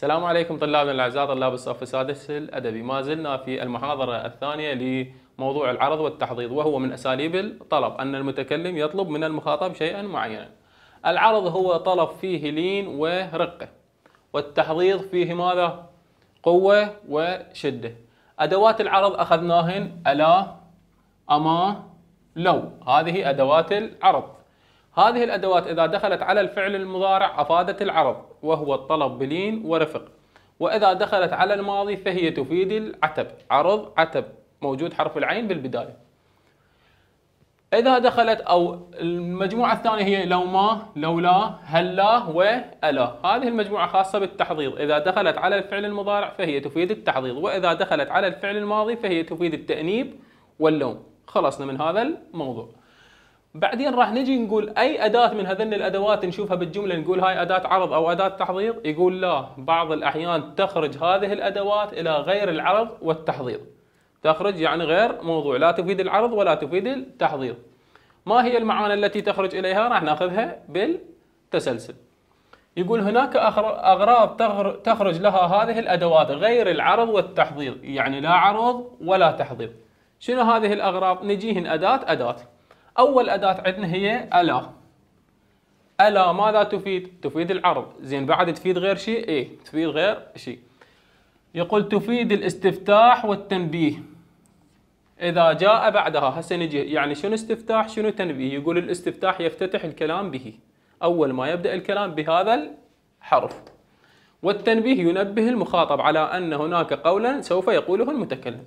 السلام عليكم طلابنا الاعزاء طلاب الصف السادس الادبي ما زلنا في المحاضره الثانيه لموضوع العرض والتحضيض وهو من اساليب الطلب ان المتكلم يطلب من المخاطب شيئا معينا العرض هو طلب فيه لين ورقه والتحضيض فيه ماذا قوه وشده ادوات العرض اخذناهن الا اما لو هذه ادوات العرض هذه الأدوات إذا دخلت على الفعل المضارع أفادت العرض وهو الطلب بلين ورفق وإذا دخلت على الماضي فهي تفيد العتب عرض عتب موجود حرف العين بالبداية إذا دخلت أو المجموعة الثانية هي لو ما لو لا لولا و وألا هذه المجموعة خاصة بالتحضيض إذا دخلت على الفعل المضارع فهي تفيد التحضيض وإذا دخلت على الفعل الماضي فهي تفيد التأنيب واللوم خلصنا من هذا الموضوع بعدين راح نجي نقول اي اداه من هذن الادوات نشوفها بالجمله نقول هاي اداه عرض او اداه تحضير يقول لا بعض الاحيان تخرج هذه الادوات الى غير العرض والتحضير تخرج يعني غير موضوع لا تفيد العرض ولا تفيد التحضير ما هي المعاني التي تخرج اليها راح ناخذها بالتسلسل يقول هناك اغراض تخرج لها هذه الادوات غير العرض والتحضير يعني لا عرض ولا تحضير شنو هذه الاغراض نجيهن اداه اداه اول اداه عندنا هي الا الا ماذا تفيد تفيد العرض زين بعد تفيد غير شيء اي تفيد غير شيء يقول تفيد الاستفتاح والتنبيه اذا جاء بعدها هسه نجي يعني شنو استفتاح شنو تنبيه يقول الاستفتاح يفتتح الكلام به اول ما يبدا الكلام بهذا الحرف والتنبيه ينبه المخاطب على ان هناك قولا سوف يقوله المتكلم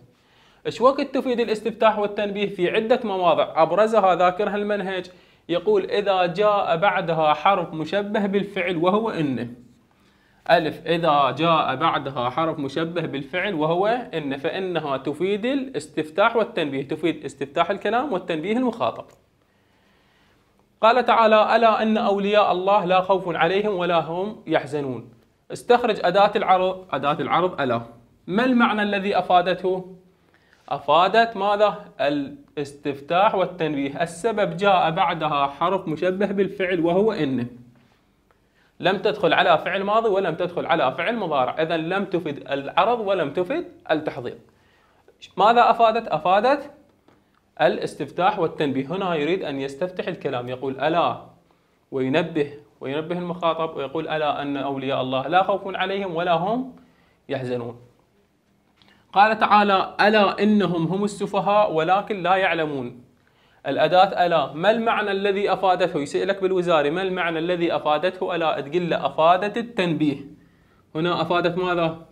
وقت تفيد الاستفتاح والتنبيه في عدة مواضع أبرزها ذاكرها المنهج يقول إذا جاء بعدها حرف مشبه بالفعل وهو إن ألف إذا جاء بعدها حرف مشبه بالفعل وهو إن فإنها تفيد الاستفتاح والتنبيه تفيد استفتاح الكلام والتنبيه المخاطب قال تعالى ألا أن أولياء الله لا خوف عليهم ولا هم يحزنون استخرج أداة العرض أداة العرض ألا ما المعنى الذي أفادته أفادت ماذا؟ الاستفتاح والتنبيه السبب جاء بعدها حرف مشبه بالفعل وهو إن لم تدخل على فعل ماضي ولم تدخل على فعل مضارع إذا لم تفد العرض ولم تفد التحضير ماذا أفادت؟ أفادت الاستفتاح والتنبيه هنا يريد أن يستفتح الكلام يقول ألا وينبه وينبه المخاطب ويقول ألا أن أولياء الله لا خوف عليهم ولا هم يحزنون قال تعالى ألا إنهم هم السفهاء ولكن لا يعلمون الأداة ألا ما المعنى الذي أفادته يسألك بالوزاري ما المعنى الذي أفادته ألا تقول له أفادت التنبيه هنا أفادت ماذا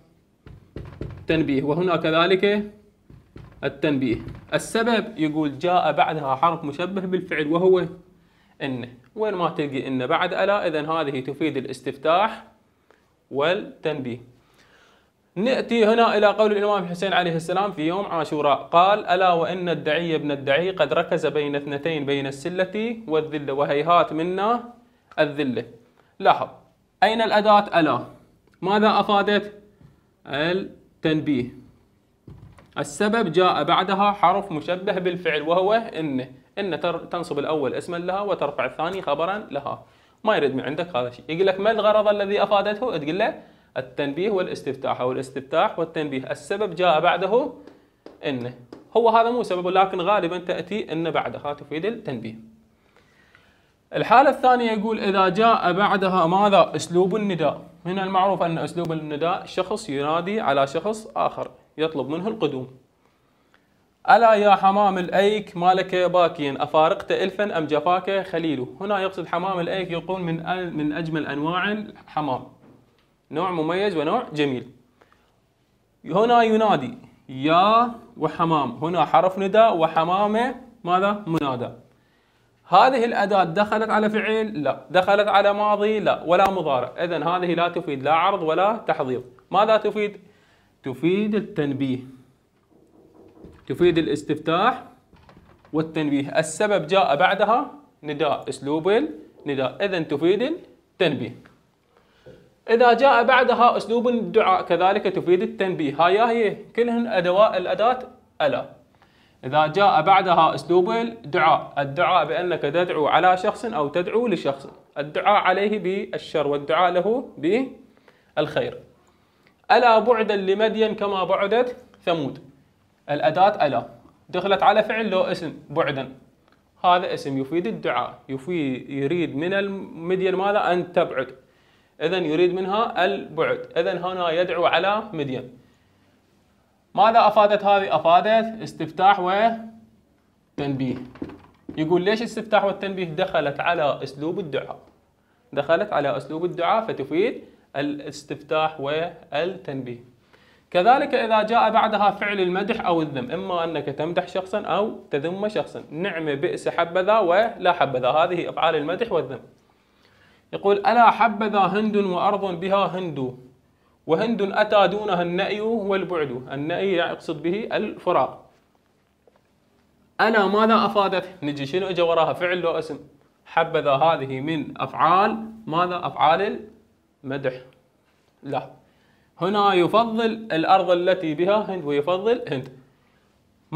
التنبيه وهنا كذلك التنبيه السبب يقول جاء بعدها حرف مشبه بالفعل وهو إن وين ما تلقي إن بعد ألا إذا هذه تفيد الاستفتاح والتنبيه نأتي هنا إلى قول الإمام الحسين عليه السلام في يوم عاشوراء قال ألا وإن الدعي ابن الدعي قد ركز بين اثنتين بين السلة والذلة وهيهات منا الذلة لاحظ أين الأداة ألا ماذا أفادت التنبيه السبب جاء بعدها حرف مشبه بالفعل وهو إن إن تنصب الأول اسما لها وترفع الثاني خبرا لها ما يريد من عندك هذا الشيء يقول لك ما الغرض الذي أفادته تقول له التنبيه والاستفتاح أو الاستفتاح والتنبيه السبب جاء بعده إنه هو هذا مو سبب لكن غالبا تأتي إن بعدها تفيد التنبيه الحالة الثانية يقول إذا جاء بعدها ماذا أسلوب النداء من المعروف أن أسلوب النداء شخص ينادي على شخص آخر يطلب منه القدوم ألا يا حمام الأيك مالك باكيا أفارقت ألفا أم جفاك خليل هنا يقصد حمام الأيك يقول من من أجمل أنواع الحمام نوع مميز ونوع جميل هنا ينادي يا وحمام هنا حرف نداء وحمامة ماذا منادى هذه الأداة دخلت على فعل لا دخلت على ماضي لا ولا مضارع إذا هذه لا تفيد لا عرض ولا تحضير ماذا تفيد تفيد التنبيه تفيد الاستفتاح والتنبيه السبب جاء بعدها نداء اسلوب النداء اذا تفيد التنبيه إذا جاء بعدها أسلوب الدعاء كذلك تفيد التنبيه هاي هي كلهن أدواء الأداة ألا إذا جاء بعدها أسلوب الدعاء الدعاء بأنك تدعو على شخص أو تدعو لشخص الدعاء عليه بالشر والدعاء له بالخير ألا بعدا لمدين كما بعدت ثمود الأداة ألا دخلت على فعل له اسم بعدا هذا اسم يفيد الدعاء يفيد يريد من المدين ماذا أن تبعد إذا يريد منها البعد إذا هنا يدعو على مدين ماذا أفادت هذه؟ أفادت استفتاح وتنبيه يقول ليش استفتاح والتنبيه دخلت على أسلوب الدعاء دخلت على أسلوب الدعاء فتفيد الاستفتاح والتنبيه كذلك إذا جاء بعدها فعل المدح أو الذم إما أنك تمدح شخصا أو تذم شخصا نعمة بئس حبذا ولا حبذا هذه أفعال المدح والذم يقول ألا حبذا هند وأرض بها هند وهند أتى دونها النأي والبعد النأي يعني يقصد به الفراق ألا ماذا أفادت نجي شنو إجا وراها فعل لو اسم حبذا هذه من أفعال ماذا أفعال المدح لا هنا يفضل الأرض التي بها هند ويفضل هند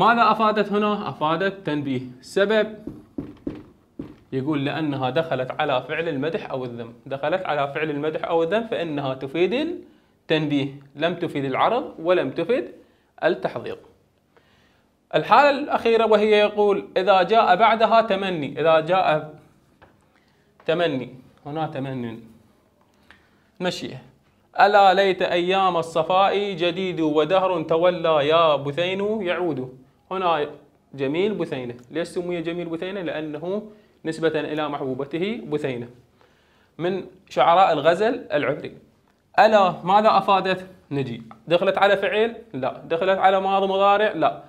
ماذا أفادت هنا أفادت تنبيه سبب يقول لأنها دخلت على فعل المدح أو الذم دخلت على فعل المدح أو الذم فإنها تفيد التنبيه لم تفيد العرض ولم تفيد التحضير الحالة الأخيرة وهي يقول إذا جاء بعدها تمني إذا جاء تمني هنا تمني مشيه ألا ليت أيام الصفاء جديد ودهر تولى يا بثين يعود هنا جميل بثينة ليش سمي جميل بثينة لأنه نسبة إلى محبوبته بثينة من شعراء الغزل العبري ألا ماذا أفادت نجي دخلت على فعل لا دخلت على ماضي مضارع لا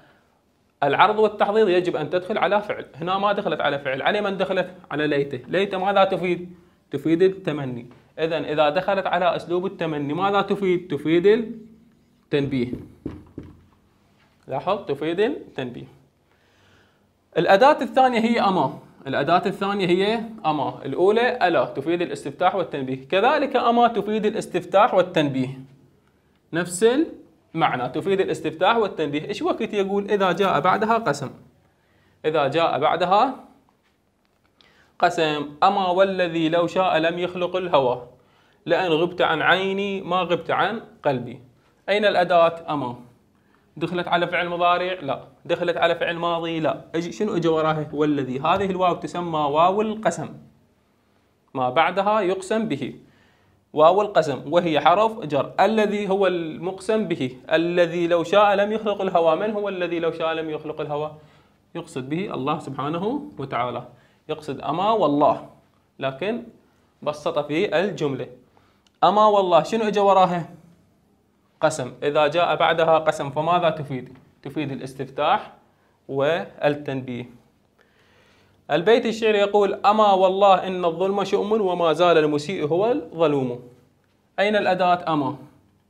العرض والتحضيض يجب أن تدخل على فعل هنا ما دخلت على فعل على من دخلت على ليته ليته ماذا تفيد تفيد التمني إذا إذا دخلت على أسلوب التمني ماذا تفيد تفيد التنبيه لاحظ تفيد التنبيه الأداة الثانية هي أما الأداة الثانية هي أما الأولى ألا تفيد الاستفتاح والتنبيه كذلك أما تفيد الاستفتاح والتنبيه نفس المعنى تفيد الاستفتاح والتنبيه إيش وقت يقول إذا جاء بعدها قسم إذا جاء بعدها قسم أما والذي لو شاء لم يخلق الهوى لأن غبت عن عيني ما غبت عن قلبي أين الأداة أما دخلت على فعل مضارع لا دخلت على فعل ماضي لا أجي شنو اجى وراها والذي هذه الواو تسمى واو القسم ما بعدها يقسم به واو القسم وهي حرف جر الذي هو المقسم به الذي لو شاء لم يخلق الهوى من هو الذي لو شاء لم يخلق الهوى يقصد به الله سبحانه وتعالى يقصد أما والله لكن بسط في الجملة أما والله شنو اجى وراها قسم إذا جاء بعدها قسم فماذا تفيد؟ تفيد الاستفتاح والتنبيه البيت الشعري يقول أما والله إن الظلم شؤم وما زال المسيء هو الظلوم أين الأداة أما؟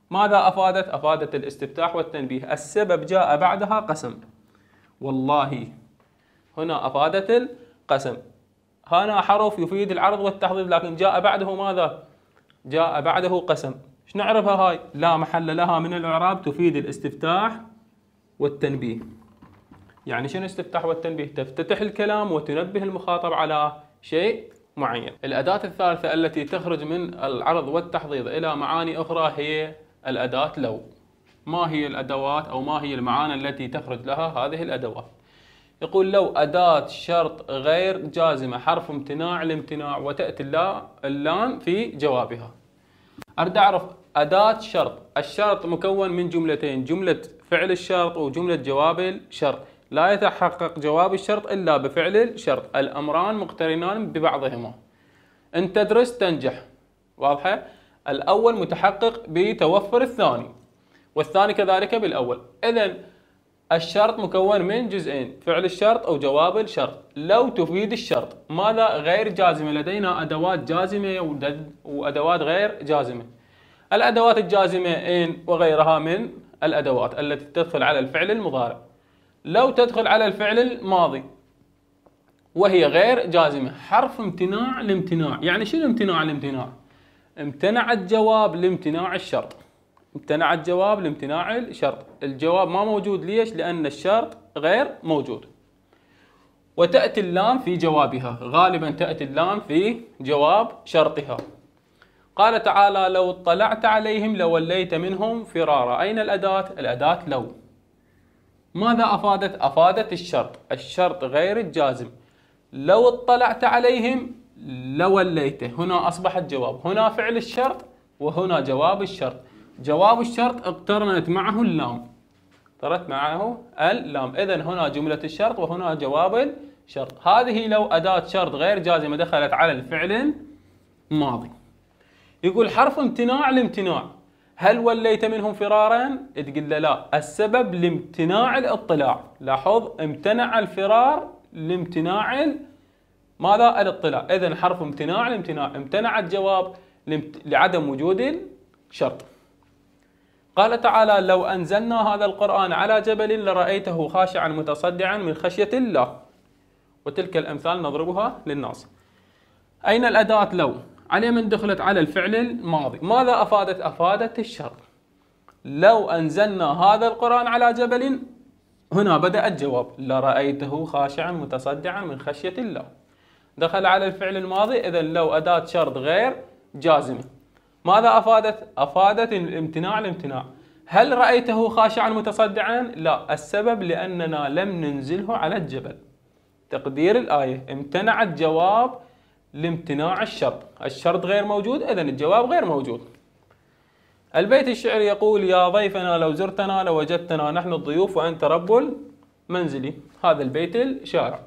ماذا أفادت؟ أفادت الاستفتاح والتنبيه السبب جاء بعدها قسم والله هنا أفادت القسم هنا حرف يفيد العرض والتحضير لكن جاء بعده ماذا؟ جاء بعده قسم ايش نعرفها هاي لا محل لها من الاعراب تفيد الاستفتاح والتنبيه يعني شنو الاستفتاح والتنبيه تفتتح الكلام وتنبه المخاطب على شيء معين الاداه الثالثه التي تخرج من العرض والتحضيض الى معاني اخرى هي الاداه لو ما هي الادوات او ما هي المعاني التي تخرج لها هذه الادوات يقول لو أداة شرط غير جازمة حرف امتناع الامتناع وتأتي اللام في جوابها اريد اعرف اداه شرط الشرط مكون من جملتين جمله فعل الشرط وجمله جواب الشرط لا يتحقق جواب الشرط الا بفعل الشرط الامران مقترنان ببعضهما ان تدرس تنجح واضحه الاول متحقق بتوفر الثاني والثاني كذلك بالاول اذا الشرط مكون من جزئين فعل الشرط أو جواب الشرط لو تفيد الشرط ماذا غير جازمة لدينا أدوات جازمة وأدوات غير جازمة الأدوات الجازمة إن وغيرها من الأدوات التي تدخل على الفعل المضارع لو تدخل على الفعل الماضي وهي غير جازمة حرف امتناع لامتناع يعني شنو امتناع الامتناع امتنع الجواب لامتناع الشرط امتنع الجواب لامتناع الشرط الجواب ما موجود ليش لأن الشرط غير موجود وتأتي اللام في جوابها غالبا تأتي اللام في جواب شرطها قال تعالى لو اطلعت عليهم لوليت منهم فرارا أين الأداة؟ الأداة لو ماذا أفادت؟ أفادت الشرط الشرط غير الجازم لو اطلعت عليهم لوليته هنا أصبح الجواب هنا فعل الشرط وهنا جواب الشرط جواب الشرط اقترنت معه اللام اقترنت معه اللام إذا هنا جملة الشرط وهنا جواب الشرط هذه لو أداة شرط غير جازمة دخلت على الفعل الماضي يقول حرف امتناع الامتناع هل وليت منهم فرارا؟ تقول له لا السبب لامتناع الاطلاع لاحظ امتنع الفرار لامتناع ماذا؟ الاطلاع إذا حرف امتناع الامتناع امتنع الجواب لعدم وجود الشرط قال تعالى لو أنزلنا هذا القرآن على جبل لرأيته خاشعا متصدعا من خشية الله وتلك الأمثال نضربها للناس أين الأداة لو على من دخلت على الفعل الماضي ماذا أفادت أفادت الشرط لو أنزلنا هذا القرآن على جبل هنا بدأ الجواب لرأيته خاشعا متصدعا من خشية الله دخل على الفعل الماضي إذا لو أداة شرط غير جازمة ماذا أفادت؟ أفادت الامتناع الامتناع هل رأيته خاشعا متصدعا؟ لا السبب لأننا لم ننزله على الجبل تقدير الآية امتنع الجواب لامتناع الشرط الشرط غير موجود إذا الجواب غير موجود البيت الشعري يقول يا ضيفنا لو زرتنا لوجدتنا نحن الضيوف وأنت رب المنزل هذا البيت الشارع.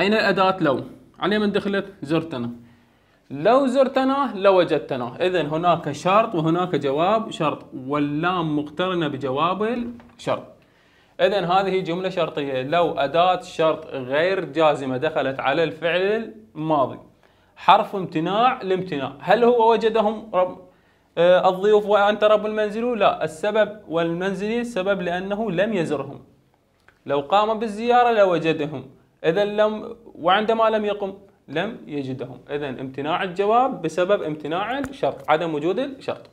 أين الأداة لو؟ عليه من دخلت زرتنا لو زرتناه لوجدتناه إذا هناك شرط وهناك جواب شرط واللام مقترنة بجواب الشرط إذا هذه جملة شرطية لو أداة شرط غير جازمة دخلت على الفعل الماضي حرف امتناع الامتناع هل هو وجدهم رب آه الضيوف وأنت رب المنزل لا السبب والمنزلي السبب لأنه لم يزرهم لو قام بالزيارة لوجدهم إذا لم وعندما لم يقم لم يجدهم إذا امتناع الجواب بسبب امتناع الشرط عدم وجود الشرط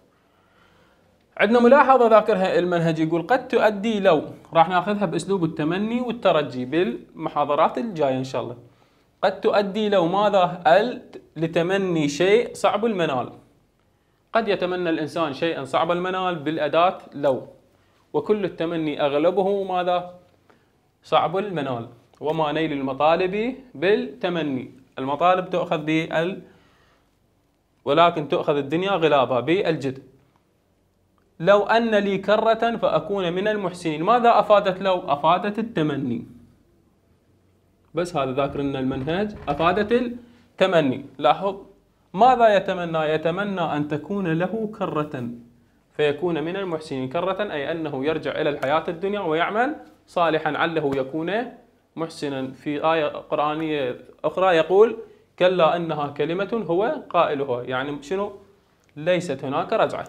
عندنا ملاحظة ذاكرها المنهج يقول قد تؤدي لو راح ناخذها بأسلوب التمني والترجي بالمحاضرات الجاية إن شاء الله قد تؤدي لو ماذا ال لتمني شيء صعب المنال قد يتمنى الإنسان شيئا صعب المنال بالأداة لو وكل التمني أغلبه ماذا صعب المنال وما نيل المطالب بالتمني المطالب تؤخذ بال ولكن تؤخذ الدنيا غلابها بالجد لو أن لي كرة فأكون من المحسنين ماذا أفادت لو أفادت التمني بس هذا ذاكر ان المنهج أفادت التمني لاحظ ماذا يتمنى يتمنى أن تكون له كرة فيكون من المحسنين كرة أي أنه يرجع إلى الحياة الدنيا ويعمل صالحا عله يكون محسنا في آية قرآنية أخرى يقول كلا إنها كلمة هو قائلها يعني شنو ليست هناك رجعة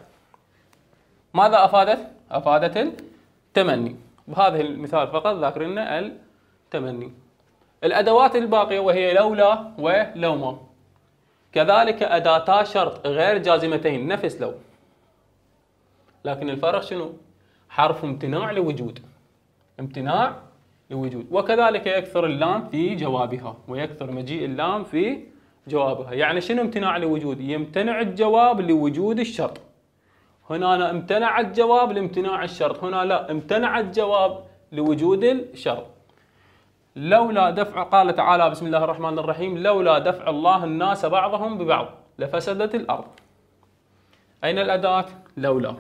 ماذا أفادت أفادت التمني بهذا المثال فقط ذكرنا التمني الأدوات الباقية وهي لولا ولوما كذلك أداتا شرط غير جازمتين نفس لو لكن الفرق شنو حرف امتناع لوجود امتناع الوجود وكذلك يكثر اللام في جوابها ويكثر مجيء اللام في جوابها يعني شنو امتناع الوجود يمتنع الجواب لوجود الشرط هنا أنا امتنع الجواب لامتناع الشرط هنا لا امتنع الجواب لوجود الشرط لولا دفع قال تعالى بسم الله الرحمن الرحيم لولا دفع الله الناس بعضهم ببعض لفسدت الأرض أين الأداة لولا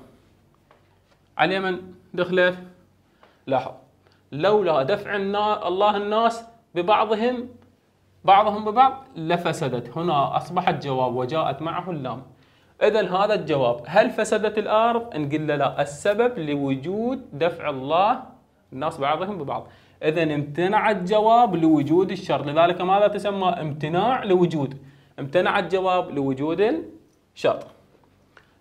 على اليمن دخلت لاحظ لولا دفع الله الناس ببعضهم بعضهم ببعض لفسدت هنا أصبح الجواب وجاءت معه اللام إذا هذا الجواب هل فسدت الأرض؟ نقول له لا السبب لوجود دفع الله الناس بعضهم ببعض إذا امتنع الجواب لوجود الشر لذلك ماذا تسمى امتناع لوجود امتنع الجواب لوجود الشر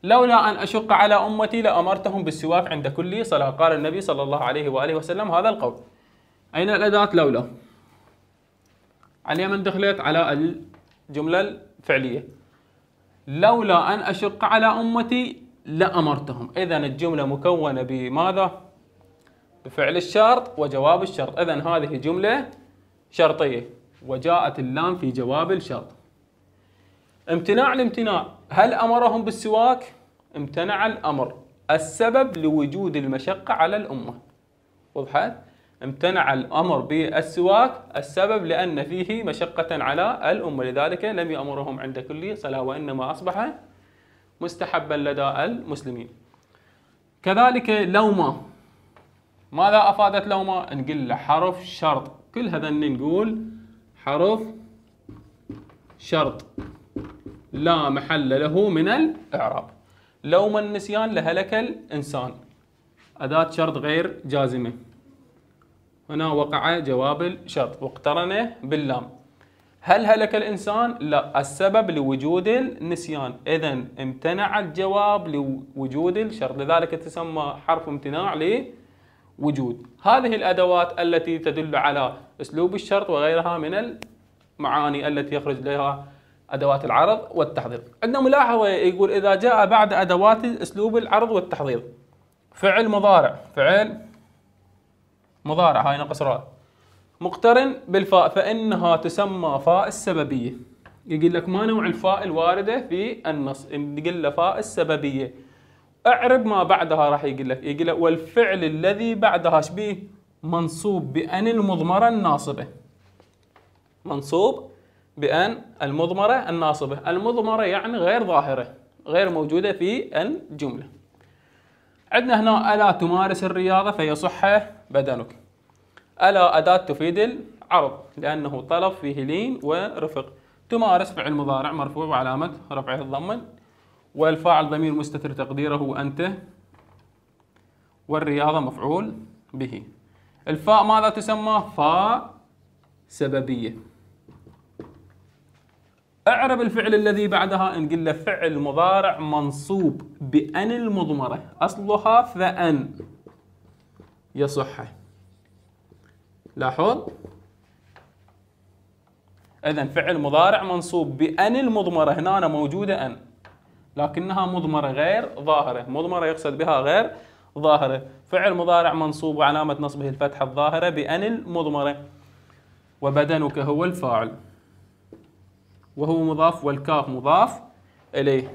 لولا أن أشق على أمتي لأمرتهم بالسواك عند كل صلاة قال النبي صلى الله عليه وآله وسلم هذا القول أين الأداة لولا على من دخلت على الجملة الفعلية لولا أن أشق على أمتي لأمرتهم إذا الجملة مكونة بماذا؟ بفعل الشرط وجواب الشرط إذا هذه جملة شرطية وجاءت اللام في جواب الشرط امتناع الامتناع هل أمرهم بالسواك امتنع الأمر السبب لوجود المشقة على الأمة وضحت؟ امتنع الأمر بالسواك السبب لأن فيه مشقة على الأمة لذلك لم يأمرهم عند كل صلاة وإنما أصبح مستحبا لدى المسلمين كذلك لوما ماذا أفادت لوما؟ نقول له حرف شرط كل هذا نقول حرف شرط لا محل له من الإعراب لوم النسيان لهلك الإنسان أداة شرط غير جازمة هنا وقع جواب الشرط واقترن باللام هل هلك الإنسان؟ لا السبب لوجود النسيان إذا امتنع الجواب لوجود الشرط لذلك تسمى حرف امتناع لوجود هذه الأدوات التي تدل على أسلوب الشرط وغيرها من المعاني التي يخرج لها أدوات العرض والتحضير عندنا ملاحظة يقول إذا جاء بعد أدوات أسلوب العرض والتحضير فعل مضارع فعل مضارع هاي نقص راء مقترن بالفاء فإنها تسمى فاء السببية يقول لك ما نوع الفاء الواردة في النص يقول له فاء السببية اعرب ما بعدها راح يقول لك يقول لك والفعل الذي بعدها شبيه منصوب بأن المضمرة الناصبة منصوب بأن المضمرة الناصبة المضمرة يعني غير ظاهرة غير موجودة في الجملة عندنا هنا ألا تمارس الرياضة فيصح بدنك ألا أداة تفيد العرض لأنه طلب فيه لين ورفق تمارس فعل مضارع مرفوع وعلامة رفعه الضمة والفاعل ضمير مستتر تقديره أنت والرياضة مفعول به الفاء ماذا تسمى؟ فاء سببية اعرب الفعل الذي بعدها نقول له فعل مضارع منصوب بأن المضمرة أصلها فأن يصح لاحظ إذا فعل مضارع منصوب بأن المضمرة هنا أنا موجودة أن لكنها مضمرة غير ظاهرة مضمرة يقصد بها غير ظاهرة فعل مضارع منصوب وعلامة نصبه الفتحة الظاهرة بأن المضمرة وبدنك هو الفاعل وهو مضاف والكاف مضاف إليه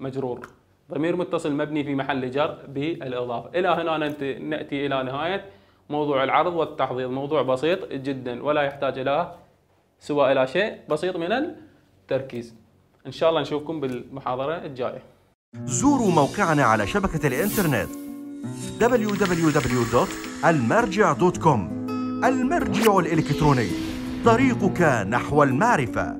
مجرور ضمير متصل مبني في محل جر بالإضافة إلى هنا نأتي إلى نهاية موضوع العرض والتحضير موضوع بسيط جدا ولا يحتاج إلى سوى إلى شيء بسيط من التركيز إن شاء الله نشوفكم بالمحاضرة الجاية زوروا موقعنا على شبكة الإنترنت www.almarja.com المرجع الإلكتروني طريقك نحو المعرفة